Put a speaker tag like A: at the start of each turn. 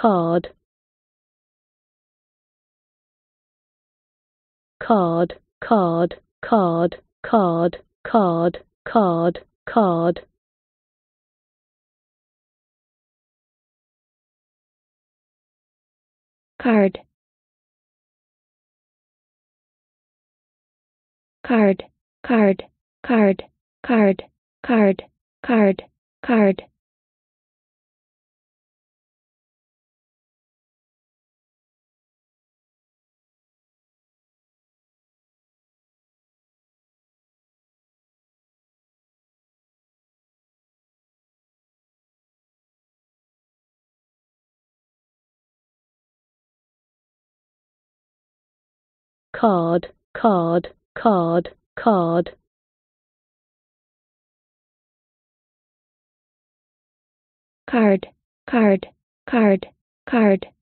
A: card card card card card card card card card card card card card card card card card, card, card, card. Card, card, card, card.